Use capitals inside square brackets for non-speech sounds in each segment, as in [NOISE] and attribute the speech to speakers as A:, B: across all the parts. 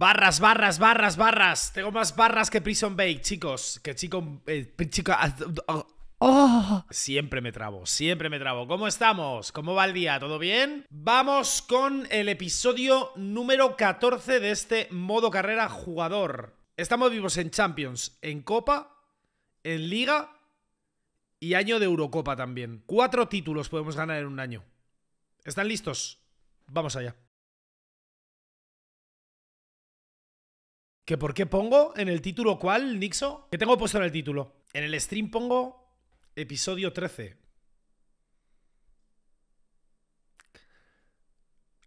A: Barras, barras, barras, barras. Tengo más barras que Prison Bake, chicos. Que chico... Eh, ah, ah. Oh. Siempre me trabo, siempre me trabo. ¿Cómo estamos? ¿Cómo va el día? ¿Todo bien? Vamos con el episodio número 14 de este modo carrera jugador. Estamos vivos en Champions, en Copa, en Liga y año de Eurocopa también. Cuatro títulos podemos ganar en un año. ¿Están listos? Vamos allá. por qué pongo en el título cuál, Nixo? ¿Qué tengo puesto en el título? En el stream pongo episodio 13.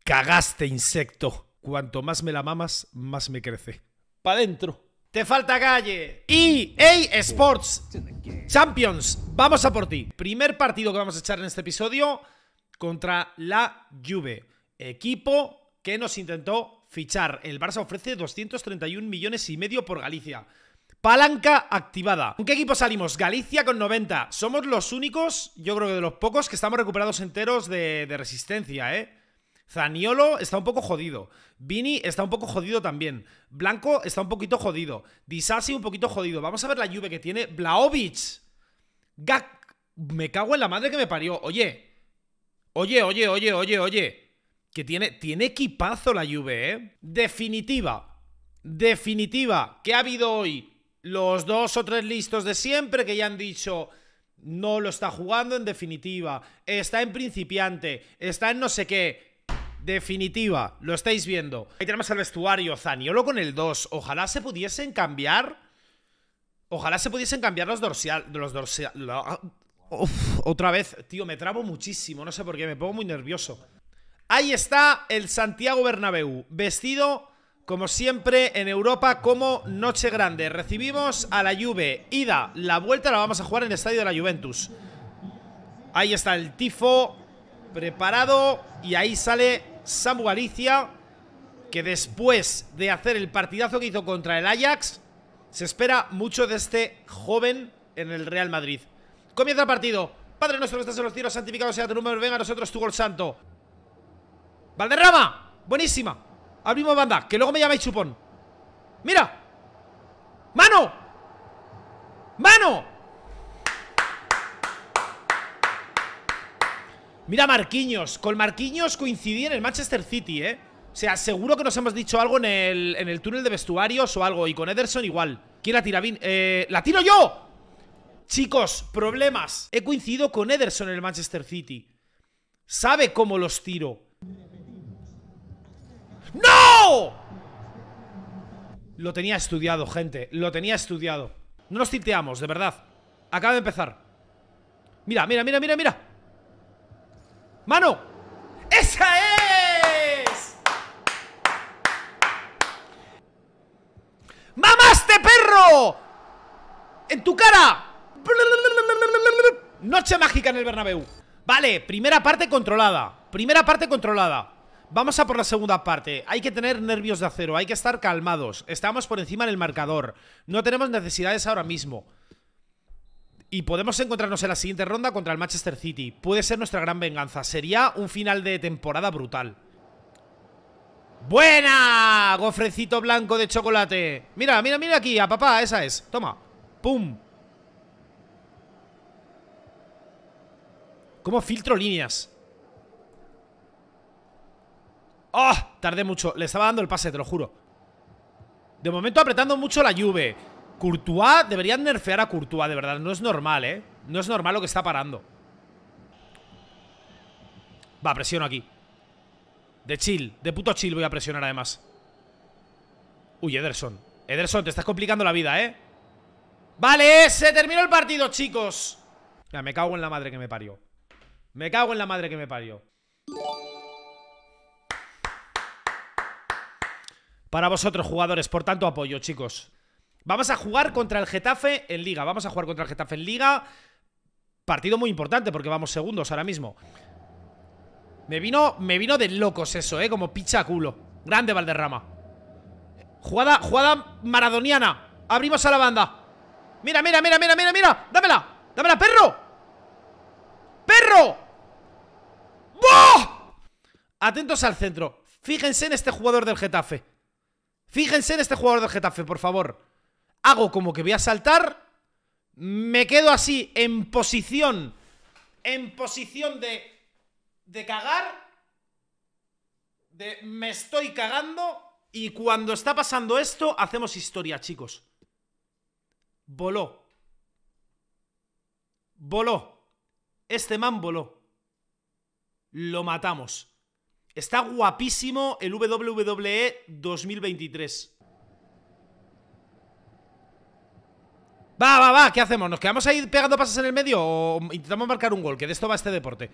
A: Cagaste, insecto. Cuanto más me la mamas, más me crece. Pa' dentro. Te falta calle. Y e hey, Sports Champions, vamos a por ti. Primer partido que vamos a echar en este episodio contra la Juve. Equipo que nos intentó fichar. El Barça ofrece 231 millones y medio por Galicia. Palanca activada. ¿Con qué equipo salimos? Galicia con 90. Somos los únicos, yo creo que de los pocos, que estamos recuperados enteros de, resistencia, ¿eh? Zaniolo está un poco jodido. Vini está un poco jodido también. Blanco está un poquito jodido. Disasi un poquito jodido. Vamos a ver la lluvia que tiene. Blaovic. Gak. Me cago en la madre que me parió. Oye. Oye, oye, oye, oye, oye que tiene, tiene equipazo la Juve, ¿eh? Definitiva. Definitiva. ¿Qué ha habido hoy? Los dos o tres listos de siempre que ya han dicho no lo está jugando en definitiva, está en principiante, está en no sé qué. Definitiva, lo estáis viendo. Ahí tenemos el vestuario, Zaniolo con el 2. Ojalá se pudiesen cambiar. Ojalá se pudiesen cambiar los dorsales Los otra vez, tío, me trabo muchísimo. No sé por qué, me pongo muy nervioso. Ahí está el Santiago Bernabéu, vestido como siempre en Europa como noche grande. Recibimos a la Juve, ida, la vuelta la vamos a jugar en el estadio de la Juventus. Ahí está el tifo preparado y ahí sale Samu Galicia que después de hacer el partidazo que hizo contra el Ajax se espera mucho de este joven en el Real Madrid. Comienza el partido. Padre nuestro que estás en los cielos, santificado sea tu número. venga a nosotros tu gol santo. Valderrama, buenísima Abrimos banda, que luego me llamáis chupón ¡Mira! ¡Mano! ¡Mano! Mira Marquiños! con Marquiños coincidí en el Manchester City, ¿eh? O sea, seguro que nos hemos dicho algo en el, túnel de vestuarios o algo Y con Ederson igual ¿Quién la tira? Eh, ¡La tiro yo! Chicos, problemas He coincidido con Ederson en el Manchester City Sabe cómo los tiro ¡No! Lo tenía estudiado, gente. Lo tenía estudiado. No nos tilteamos, de verdad. Acaba de empezar. Mira, mira, mira, mira, mira. ¡Mano! ¡Esa es! ¡Mamaste, perro! ¡En tu cara! Noche mágica en el Bernabéu Vale, primera parte controlada Primera parte controlada Vamos a por la segunda parte. Hay que tener nervios de acero, hay que estar calmados. Estamos por encima del marcador. No tenemos necesidades ahora mismo. Y podemos encontrarnos en la siguiente ronda contra el Manchester City. Puede ser nuestra gran venganza. Sería un final de temporada brutal. ¡Buena! Gofrecito blanco de chocolate. Mira, mira, mira aquí, a papá, esa es. Toma. ¡Pum! ¿Cómo filtro líneas? ¡Oh! Tardé mucho. Le estaba dando el pase, te lo juro. De momento apretando mucho la lluvia. Courtois, deberían nerfear a Courtois, de verdad. No es normal, ¿eh? No es normal lo que está parando. Va, presiono aquí. De chill, de puto chill voy a presionar además. Uy, Ederson. Ederson, te estás complicando la vida, ¿eh? Vale, se terminó el partido, chicos. Ya, me cago en la madre que me parió. Me cago en la madre que me parió. para vosotros jugadores. Por tanto, apoyo, chicos. Vamos a jugar contra el Getafe en Liga. Vamos a jugar contra el Getafe en Liga. Partido muy importante porque vamos segundos ahora mismo. Me vino, me vino de locos eso, ¿eh? Como picha culo. Grande Valderrama. Jugada, jugada maradoniana. Abrimos a la banda. Mira, mira, mira, mira, mira, mira. Dámela. Dámela, perro. Perro. Atentos al centro. Fíjense en este jugador del Getafe. Fíjense en este jugador del Getafe, por favor. Hago como que voy a saltar. Me quedo así, en posición. En posición de... De cagar. De me estoy cagando. Y cuando está pasando esto, hacemos historia, chicos. Voló. Voló. Este man voló. Lo matamos. Está guapísimo el WWE 2023. Va, va, va, ¿qué hacemos? ¿Nos quedamos ahí pegando pasas en el medio o intentamos marcar un gol? Que de esto va este deporte.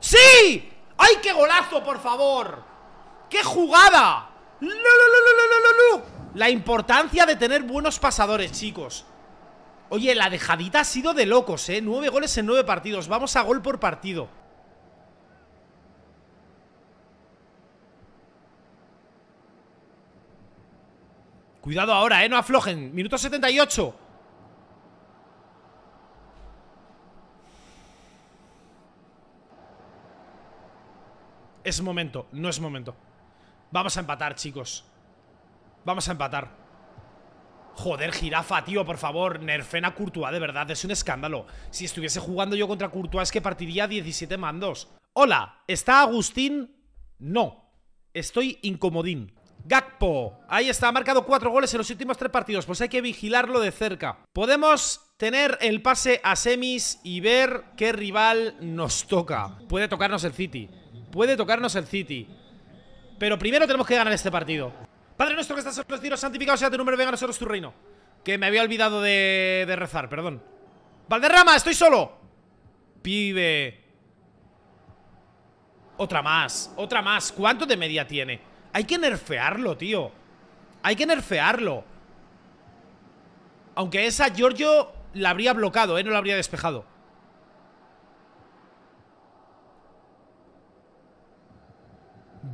A: ¡Sí! ¡Ay, qué golazo, por favor! ¡Qué jugada! no la importancia de tener buenos pasadores, chicos. Oye, la dejadita ha sido de locos, ¿eh? Nueve goles en nueve partidos. Vamos a gol por partido. Cuidado ahora, ¿eh? No aflojen. Minuto 78. Es momento, no es momento. Vamos a empatar, chicos. Vamos a empatar. Joder, jirafa, tío, por favor, Nerfena, Courtois, de verdad, es un escándalo. Si estuviese jugando yo contra Courtois es que partiría 17 mandos. Hola, ¿está Agustín? No, estoy incomodín. Gakpo, ahí está, ha marcado cuatro goles en los últimos tres partidos, pues hay que vigilarlo de cerca. Podemos tener el pase a semis y ver qué rival nos toca. Puede tocarnos el City, puede tocarnos el City. Pero primero tenemos que ganar este partido. Padre nuestro que estás en los cielos, santificado sea tu nombre, venga a nosotros tu reino. Que me había olvidado de, rezar, perdón. ¡Valderrama, estoy solo! Pibe. Otra más, otra más. ¿Cuánto de media tiene? Hay que nerfearlo, tío. Hay que nerfearlo. Aunque esa Giorgio la habría bloqueado, ¿eh? No la habría despejado.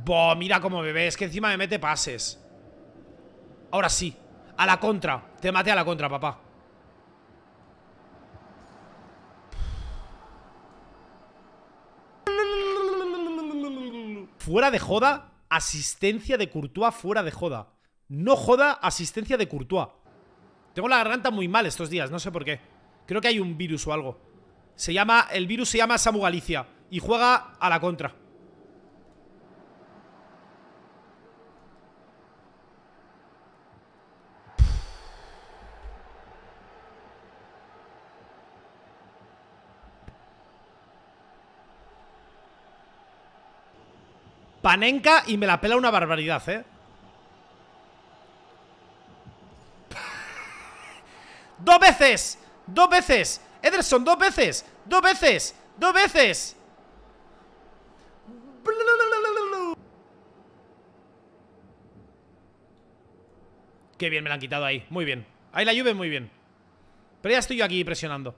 A: Boh, mira cómo bebé. Es que encima me mete pases. Ahora sí. A la contra. Te maté a la contra, papá. Fuera de joda, asistencia de Courtois fuera de joda. No joda, asistencia de Courtois. Tengo la garganta muy mal estos días, no sé por qué. Creo que hay un virus o algo. Se llama, el virus se llama Samu Galicia y juega a la contra. Panenka y me la pela una barbaridad, ¿eh? [LAUGHS] ¡Dos veces! ¡Dos veces! ¡Ederson, dos veces! ¡Dos veces! ¡Dos veces! Qué bien me la han quitado ahí, muy bien Ahí la lluve muy bien Pero ya estoy yo aquí presionando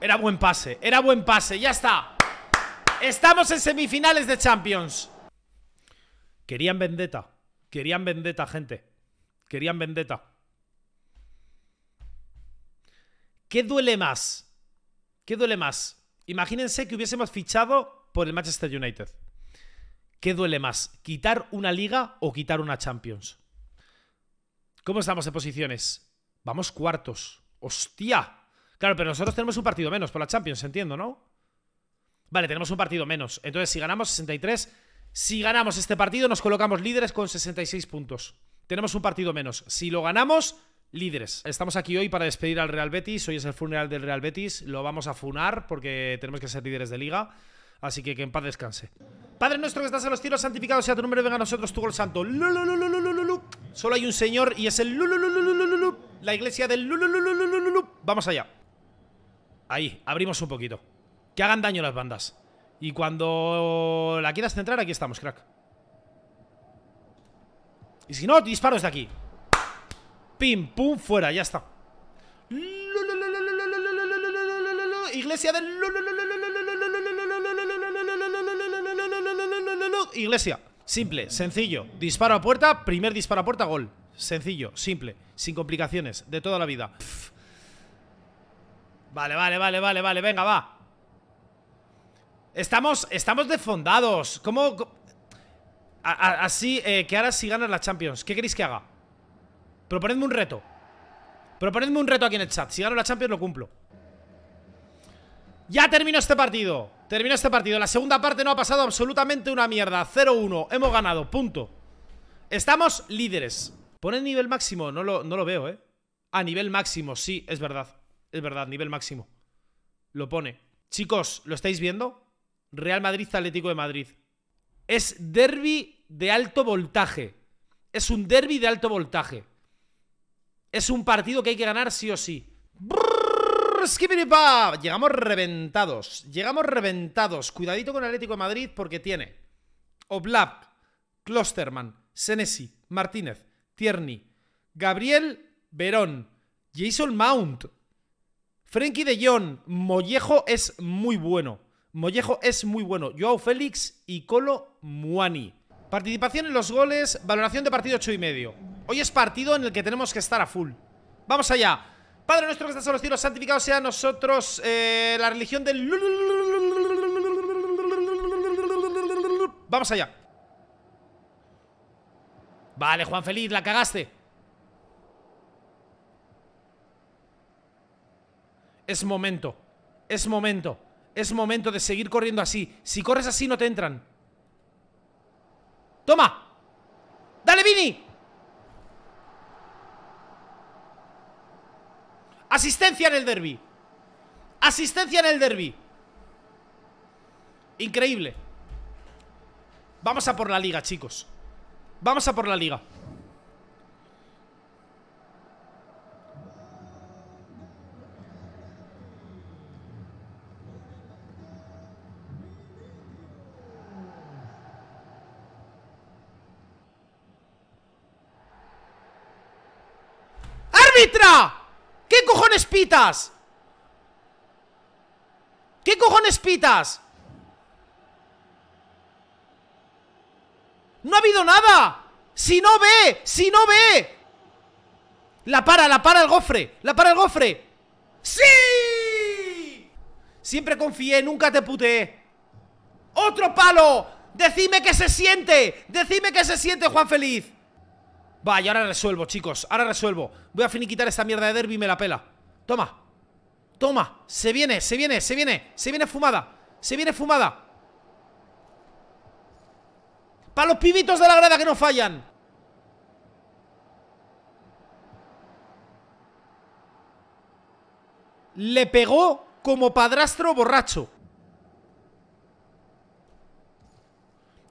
A: Era buen pase, era buen pase, ya está. Estamos en semifinales de Champions. Querían vendetta. Querían vendetta, gente. Querían vendetta. ¿Qué duele más? ¿Qué duele más? Imagínense que hubiésemos fichado por el Manchester United. ¿Qué duele más? ¿Quitar una liga o quitar una Champions? ¿Cómo estamos en posiciones? Vamos cuartos. ¡Hostia! Claro, pero nosotros tenemos un partido menos por la Champions, entiendo, ¿no? Vale, tenemos un partido menos. Entonces, si ganamos 63, si ganamos este partido, nos colocamos líderes con 66 puntos. Tenemos un partido menos. Si lo ganamos, líderes. Estamos aquí hoy para despedir al Real Betis. Hoy es el funeral del Real Betis. Lo vamos a funar porque tenemos que ser líderes de liga. Así que que en paz descanse. Padre nuestro que estás en los tiros santificados sea tu nombre, venga a nosotros tu gol santo. Solo hay un Señor y es el La iglesia del Vamos allá. Ahí, abrimos un poquito. Que hagan daño las bandas. Y cuando la quieras centrar, aquí estamos, crack. Y si no, disparos de aquí. Pim, pum, fuera, ya está. Iglesia de... Iglesia. Simple, sencillo. Disparo a puerta, primer disparo a puerta, gol. Sencillo, simple, sin complicaciones, de toda la vida. Pff. Vale, vale, vale, vale, vale, venga, va Estamos, estamos defondados ¿Cómo? así, eh, que ahora si ganas la Champions ¿Qué queréis que haga? Proponedme un reto Proponedme un reto aquí en el chat Si gano la Champions lo cumplo Ya termino este partido Termino este partido La segunda parte no ha pasado absolutamente una mierda 0-1 Hemos ganado, punto Estamos líderes Pone nivel máximo, no lo, no lo veo, eh A nivel máximo, sí, es verdad es verdad, nivel máximo. Lo pone. Chicos, ¿lo estáis viendo? Real Madrid Atlético de Madrid. Es derby de alto voltaje. Es un derby de alto voltaje. Es un partido que hay que ganar sí o sí. Llegamos reventados. Llegamos reventados. Cuidadito con Atlético de Madrid porque tiene Oblak, Klosterman, Senesi, Martínez, Tierney, Gabriel, Verón, Jason Mount. Frenkie de Jong, Mollejo es muy bueno. Mollejo es muy bueno. Joao Félix y Colo Muani. Participación en los goles, valoración de partido 8 y medio. Hoy es partido en el que tenemos que estar a full. Vamos allá. Padre nuestro que estás en los cielos, santificado sea nosotros eh, la religión del... Vamos allá. Vale, Juan Feliz, la cagaste. Es momento. Es momento. Es momento de seguir corriendo así. Si corres así no te entran. ¡Toma! ¡Dale, Vini! Asistencia en el derby. Asistencia en el derby. Increíble. Vamos a por la liga, chicos. Vamos a por la liga. ¿Qué cojones pitas? ¿Qué cojones pitas? ¡No ha habido nada! ¡Si no ve! ¡Si no ve! La para, la para el gofre La para el gofre ¡Sí! Siempre confié, nunca te puteé ¡Otro palo! ¡Decime que se siente! ¡Decime que se siente, Juan Feliz! Vaya, ahora resuelvo, chicos Ahora resuelvo Voy a finiquitar esta mierda de derby y me la pela Toma Toma Se viene, se viene, se viene Se viene fumada Se viene fumada Para los pibitos de la grada que no fallan Le pegó como padrastro borracho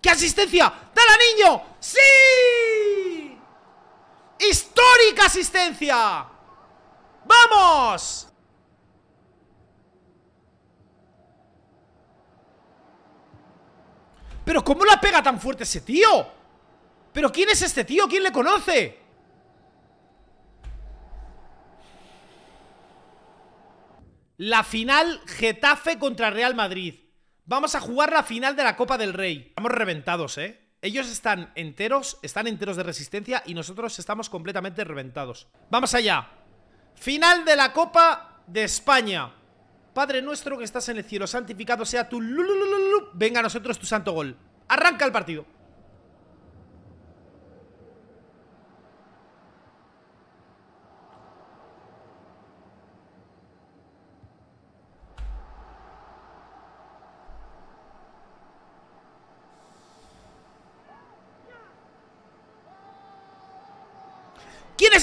A: ¡Qué asistencia! ¡Dale niño! ¡Sí! Histórica asistencia. ¡Vamos! ¿Pero cómo la pega tan fuerte ese tío? ¿Pero quién es este tío? ¿Quién le conoce? La final Getafe contra Real Madrid. Vamos a jugar la final de la Copa del Rey. Estamos reventados, ¿eh? Ellos están enteros, están enteros de resistencia y nosotros estamos completamente reventados. Vamos allá. Final de la Copa de España. Padre nuestro que estás en el cielo, santificado sea tu... Venga a nosotros tu santo gol. Arranca el partido.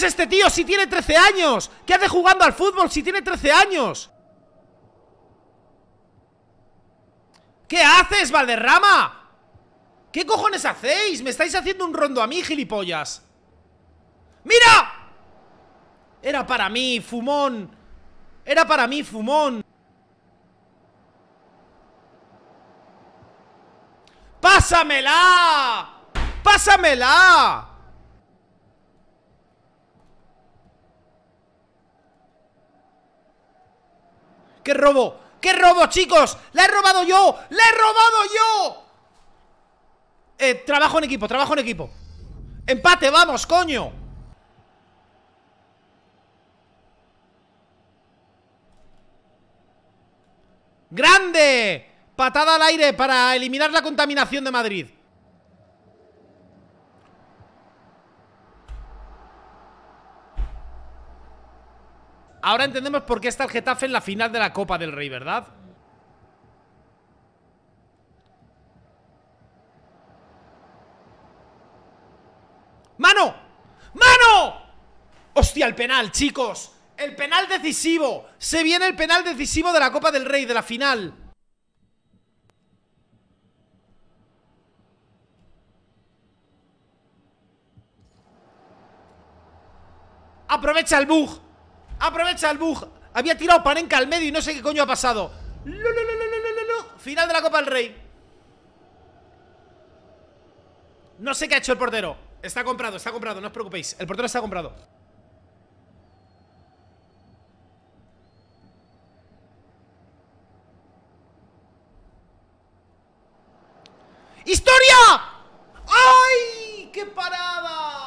A: este tío si tiene 13 años? ¿Qué hace jugando al fútbol si tiene 13 años? ¿Qué haces, Valderrama? ¿Qué cojones hacéis? Me estáis haciendo un rondo a mí, gilipollas ¡Mira! Era para mí, fumón Era para mí, fumón ¡Pásamela! ¡Pásamela! ¡Qué robo! ¡Qué robo, chicos! le he robado yo! le he robado yo! Eh, trabajo en equipo, trabajo en equipo ¡Empate, vamos, coño! ¡Grande! Patada al aire para eliminar la contaminación de Madrid Ahora entendemos por qué está el Getafe en la final de la Copa del Rey, ¿verdad? ¡Mano! ¡Mano! ¡Hostia, el penal, chicos! ¡El penal decisivo! ¡Se viene el penal decisivo de la Copa del Rey, de la final! ¡Aprovecha el bug! Aprovecha el bug. Había tirado Panenka al medio y no sé qué coño ha pasado. no, no, no Final de la Copa del Rey. No sé qué ha hecho el portero. Está comprado, está comprado, no os preocupéis. El portero está comprado. ¡Historia! ¡Ay! ¡Qué parada!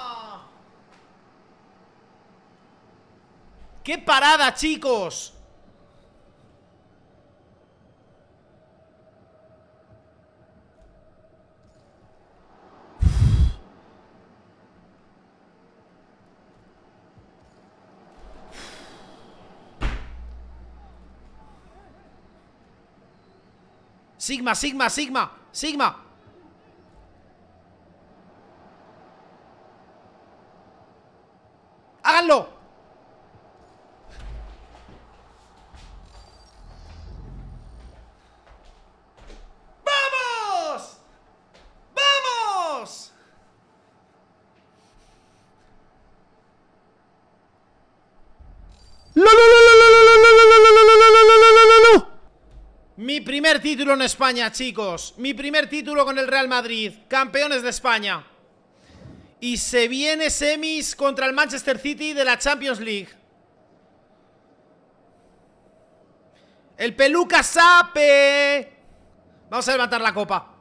A: ¡Qué parada, chicos! Sigma, Sigma, Sigma, Sigma. ¡Háganlo! título en España, chicos Mi primer título con el Real Madrid Campeones de España Y se viene semis contra el Manchester City de la Champions League El peluca sape Vamos a levantar la copa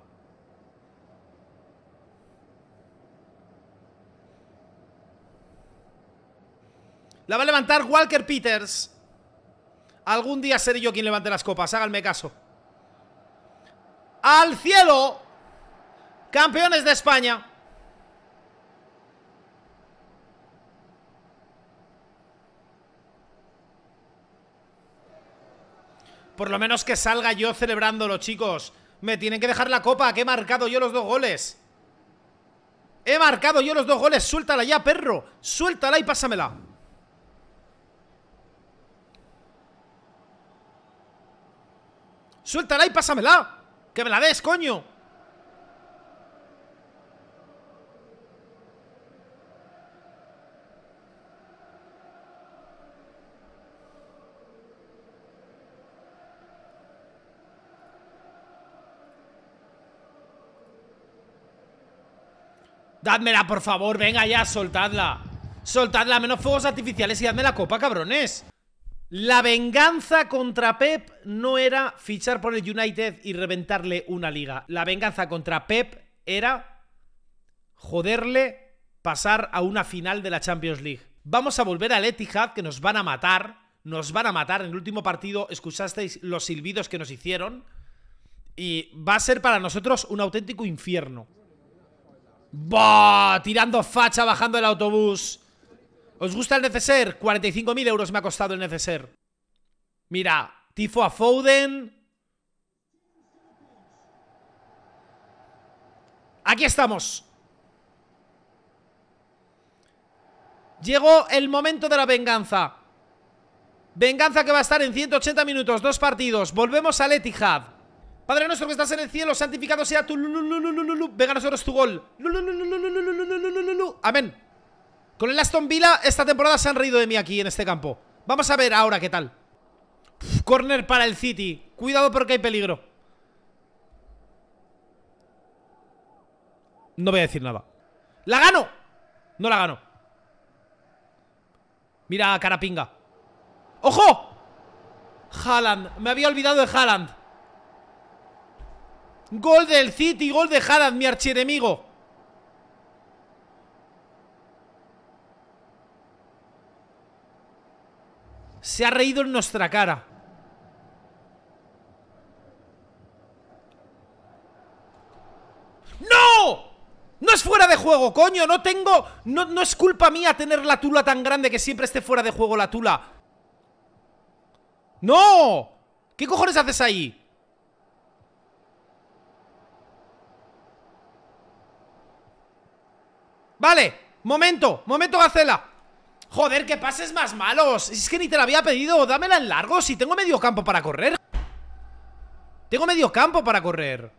A: La va a levantar Walker Peters Algún día seré yo quien levante las copas, háganme caso al cielo, campeones de España. Por lo menos que salga yo celebrándolo, chicos. Me tienen que dejar la copa, que he marcado yo los dos goles. He marcado yo los dos goles. Suéltala ya, perro. Suéltala y pásamela. Suéltala y pásamela. ¡Que me la des, coño! Dádmela, por favor, venga ya, soltadla Soltadla, menos fuegos artificiales y dadme la copa, cabrones la venganza contra Pep no era fichar por el United y reventarle una liga. La venganza contra Pep era joderle pasar a una final de la Champions League. Vamos a volver al Etihad que nos van a matar, nos van a matar. En el último partido escuchasteis los silbidos que nos hicieron y va a ser para nosotros un auténtico infierno. ¡Bah! Tirando facha, bajando el autobús. ¿Os gusta el neceser? 45.000 euros me ha costado el neceser. Mira, tifo a Foden. Aquí estamos. Llegó el momento de la venganza. Venganza que va a estar en 180 minutos, dos partidos. Volvemos al Etihad. Padre nuestro que estás en el cielo, santificado sea tu... Venga a nosotros tu gol. Amén. Con el Aston Villa esta temporada se han reído de mí aquí en este campo Vamos a ver ahora qué tal Corner para el City Cuidado porque hay peligro No voy a decir nada ¡La gano! No la gano Mira Carapinga ¡Ojo! Haaland, me había olvidado de Haaland Gol del City, gol de Haaland, mi archienemigo Se ha reído en nuestra cara. ¡No! No es fuera de juego, coño. No tengo... No, es culpa mía tener la tula tan grande que siempre esté fuera de juego la tula. ¡No! ¿Qué cojones haces ahí? Vale, momento, momento Gacela Joder, que pases más malos Es que ni te la había pedido, dámela en largo Si tengo medio campo para correr Tengo medio campo para correr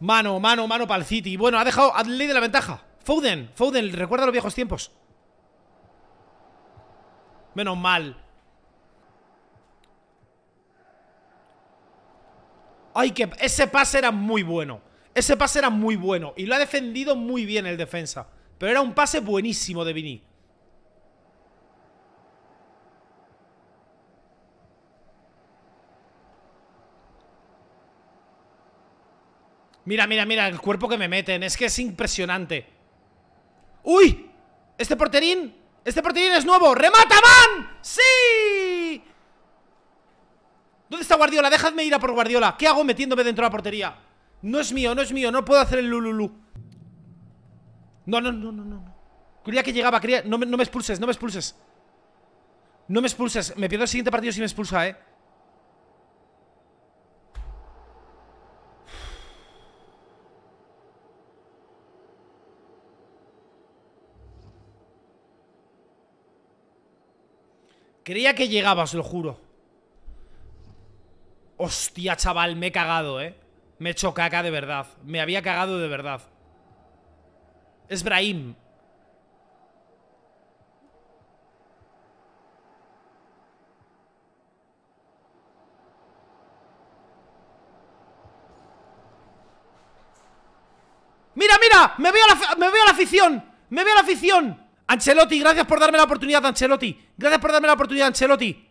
A: Mano, mano, mano para el City Bueno, ha dejado a de la ventaja Foden, Foden, recuerda los viejos tiempos Menos mal Ay, que ese pase era muy bueno. Ese pase era muy bueno. Y lo ha defendido muy bien el defensa. Pero era un pase buenísimo de Vini. Mira, mira, mira el cuerpo que me meten. Es que es impresionante. ¡Uy! Este porterín. Este porterín es nuevo. ¡Remata, man! ¡Sí! ¿Dónde está Guardiola? Déjame ir a por Guardiola. ¿Qué hago metiéndome dentro de la portería? No es mío, no es mío. No puedo hacer el lululú. No, no, no, no, no. Creía que llegaba, creía. No me, no me expulses, no me expulses. No me expulses. Me pierdo el siguiente partido si me expulsa, eh. Creía que llegaba, os lo juro. Hostia, chaval, me he cagado, eh. Me he hecho caca de verdad. Me había cagado de verdad. Es Brahim. ¡Mira, mira! ¡Me veo, la, ¡Me a la afición! ¡Me veo a la afición! Ancelotti, gracias por darme la oportunidad, Ancelotti. Gracias por darme la oportunidad, Ancelotti.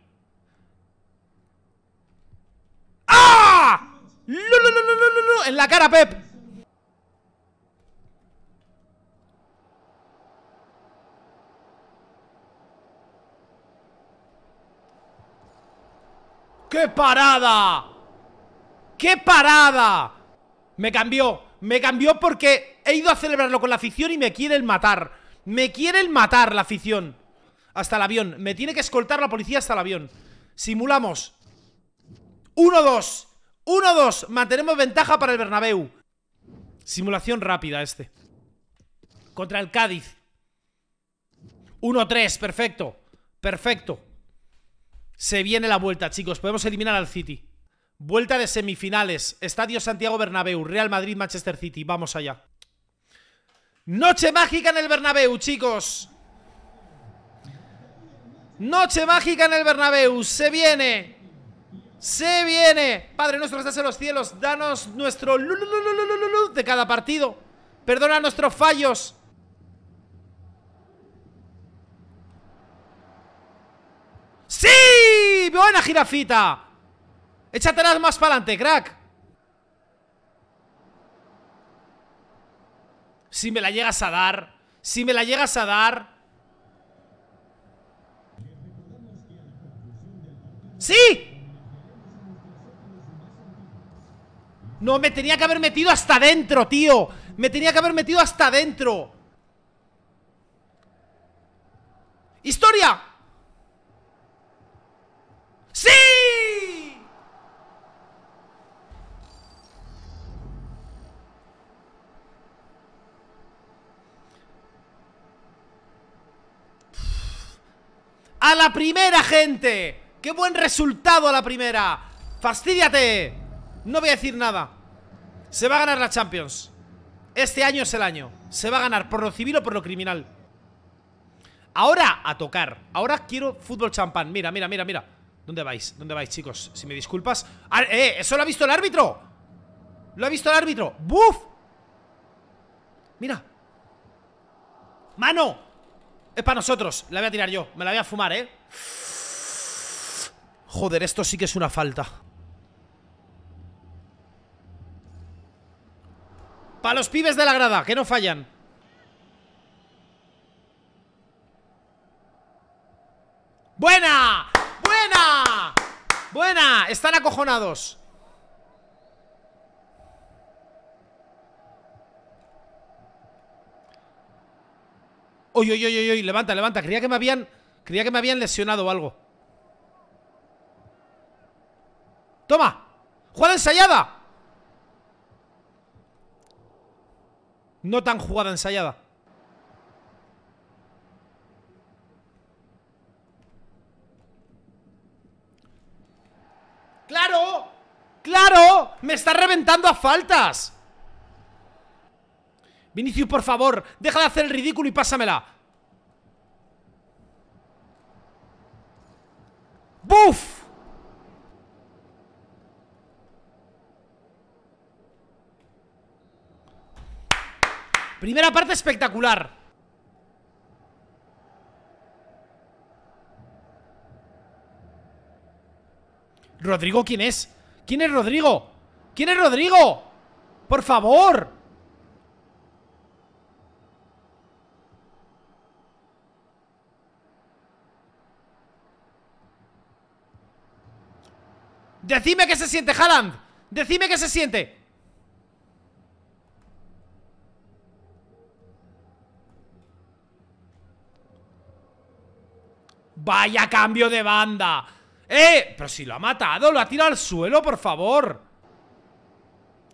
A: ¡Ah! ¡No, no, no, no, no, no! En la cara, Pep. ¡Qué parada! ¡Qué parada! Me cambió, me cambió porque he ido a celebrarlo con la afición y me quieren matar. Me quieren matar la afición. Hasta el avión. Me tiene que escoltar la policía hasta el avión. Simulamos. 1-2. 1-2. Mantenemos ventaja para el Bernabéu. Simulación rápida este. Contra el Cádiz. 1-3. Perfecto. Perfecto. Se viene la vuelta, chicos. Podemos eliminar al City. Vuelta de semifinales. Estadio Santiago Bernabéu. Real Madrid, Manchester City. Vamos allá. Noche mágica en el Bernabéu, chicos. Noche mágica en el Bernabéu. Se viene. Se viene. Padre nuestro estás en los cielos, danos nuestro de cada partido. Perdona nuestros fallos. ¡Sí! ¡Buena jirafita! Échatelas más para adelante, crack Si me la llegas a dar Si me la llegas a dar ¡Sí! No, me tenía que haber metido hasta dentro, tío Me tenía que haber metido hasta dentro ¡Historia! la primera, gente! ¡Qué buen resultado a la primera! ¡Fastídiate! No voy a decir nada Se va a ganar la Champions Este año es el año Se va a ganar por lo civil o por lo criminal Ahora a tocar Ahora quiero fútbol champán Mira, mira, mira, mira ¿Dónde vais? ¿Dónde vais, chicos? Si me disculpas ah, ¡Eh! ¡Eso lo ha visto el árbitro! ¡Lo ha visto el árbitro! ¡Buf! Mira ¡Mano! Es para nosotros. La voy a tirar yo. Me la voy a fumar, ¿eh? Joder, esto sí que es una falta. Para los pibes de la grada, que no fallan. ¡Buena! ¡Buena! ¡Buena! Están acojonados. ¡Oy, oy, oy, Levanta, levanta. Creía que me habían... Creía que me habían lesionado algo. ¡Toma! ¡Jugada ensayada! No tan jugada ensayada. ¡Claro! ¡Claro! ¡Me está reventando a faltas! Vinicius, por favor, deja de hacer el ridículo y pásamela. ¡Buf! Primera parte espectacular. ¿Rodrigo quién es? ¿Quién es Rodrigo? ¿Quién es Rodrigo? ¡Por favor! Decime qué se siente, Haaland Decime qué se siente Vaya cambio de banda ¡Eh! Pero si lo ha matado, lo ha tirado al suelo, por favor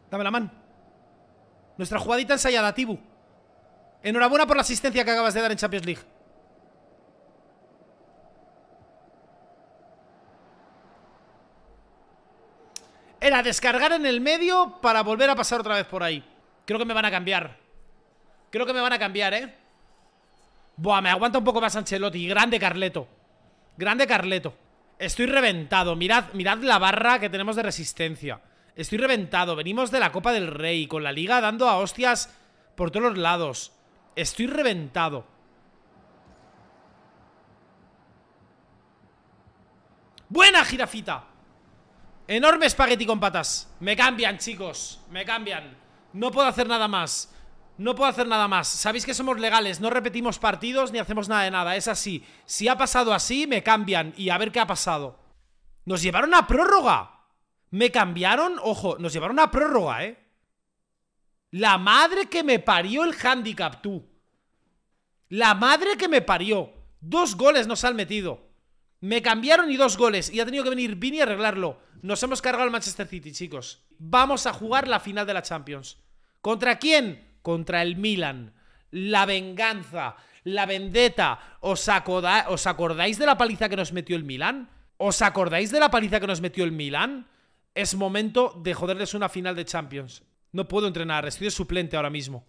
A: Dame la mano Nuestra jugadita ensayada, Tibu Enhorabuena por la asistencia que acabas de dar en Champions League Era descargar en el medio para volver a pasar otra vez por ahí. Creo que me van a cambiar. Creo que me van a cambiar, ¿eh? Buah, me aguanta un poco más Ancelotti. Grande Carleto. Grande Carleto. Estoy reventado. Mirad, mirad la barra que tenemos de resistencia. Estoy reventado. Venimos de la Copa del Rey, con la liga dando a hostias por todos los lados. Estoy reventado. Buena jirafita. Enorme espagueti con patas Me cambian, chicos, me cambian No puedo hacer nada más no puedo hacer nada más, sabéis que somos legales No repetimos partidos ni hacemos nada de nada Es así, si ha pasado así, me cambian Y a ver qué ha pasado Nos llevaron a prórroga Me cambiaron, ojo, nos llevaron a prórroga, eh La madre que me parió el handicap, tú La madre que me parió Dos goles nos han metido me cambiaron y dos goles. Y ha tenido que venir Vini a arreglarlo. Nos hemos cargado al Manchester City, chicos. Vamos a jugar la final de la Champions. ¿Contra quién? Contra el Milan. La venganza. La vendetta. ¿Os, ¿Os acordáis de la paliza que nos metió el Milan? ¿Os acordáis de la paliza que nos metió el Milan? Es momento de joderles una final de Champions. No puedo entrenar. Estoy de suplente ahora mismo.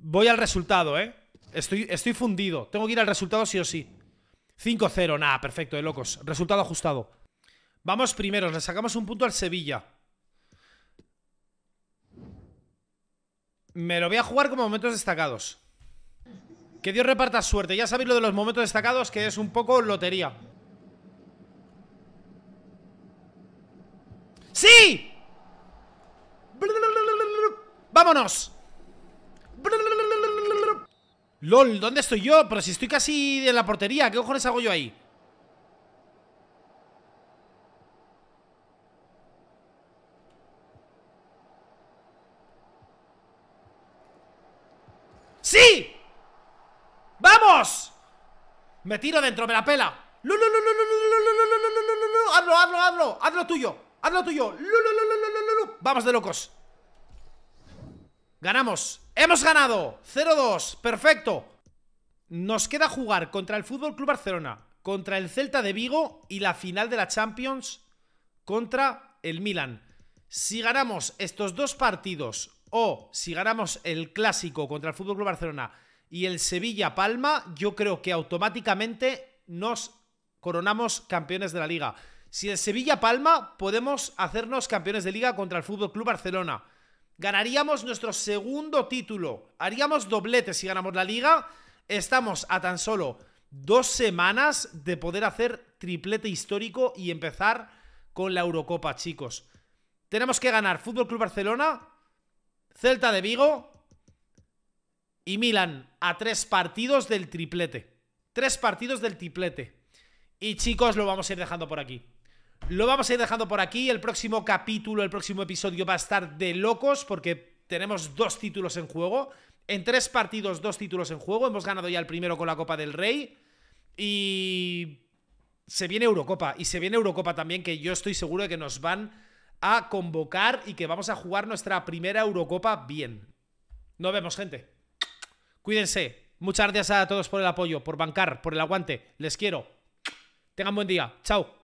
A: Voy al resultado, ¿eh? Estoy, fundido. Tengo que ir al resultado sí o sí. 5-0, nada, perfecto, de eh, locos. Resultado ajustado. Vamos primero, le sacamos un punto al Sevilla. Me lo voy a jugar con momentos destacados. Que Dios reparta suerte. Ya sabéis lo de los momentos destacados, que es un poco lotería. ¡Sí! ¡Vámonos! LOL, ¿dónde estoy yo? Pero si estoy casi en la portería, ¿qué cojones hago yo ahí? ¡Sí! ¡Vamos! Me tiro dentro, me la pela. no no, no, no! ¡Hazlo, Hazlo, hazlo, hazlo. Hazlo tuyo. Hazlo tuyo. no Vamos de locos. Ganamos. Hemos ganado. 0-2. Perfecto. Nos queda jugar contra el Fútbol Club Barcelona, contra el Celta de Vigo y la final de la Champions contra el Milan. Si ganamos estos dos partidos o si ganamos el clásico contra el Fútbol Club Barcelona y el Sevilla Palma, yo creo que automáticamente nos coronamos campeones de la liga. Si el Sevilla Palma, podemos hacernos campeones de liga contra el Fútbol Club Barcelona. Ganaríamos nuestro segundo título. Haríamos doblete si ganamos la liga. Estamos a tan solo dos semanas de poder hacer triplete histórico y empezar con la Eurocopa, chicos. Tenemos que ganar Fútbol Club Barcelona, Celta de Vigo y Milan a tres partidos del triplete. Tres partidos del triplete. Y chicos, lo vamos a ir dejando por aquí. Lo vamos a ir dejando por aquí. El próximo capítulo, el próximo episodio va a estar de locos porque tenemos dos títulos en juego. En tres partidos, dos títulos en juego. Hemos ganado ya el primero con la Copa del Rey. Y se viene Eurocopa. Y se viene Eurocopa también, que yo estoy seguro de que nos van a convocar y que vamos a jugar nuestra primera Eurocopa bien. Nos vemos, gente. Cuídense. Muchas gracias a todos por el apoyo, por bancar, por el aguante. Les quiero. Tengan buen día. Chao.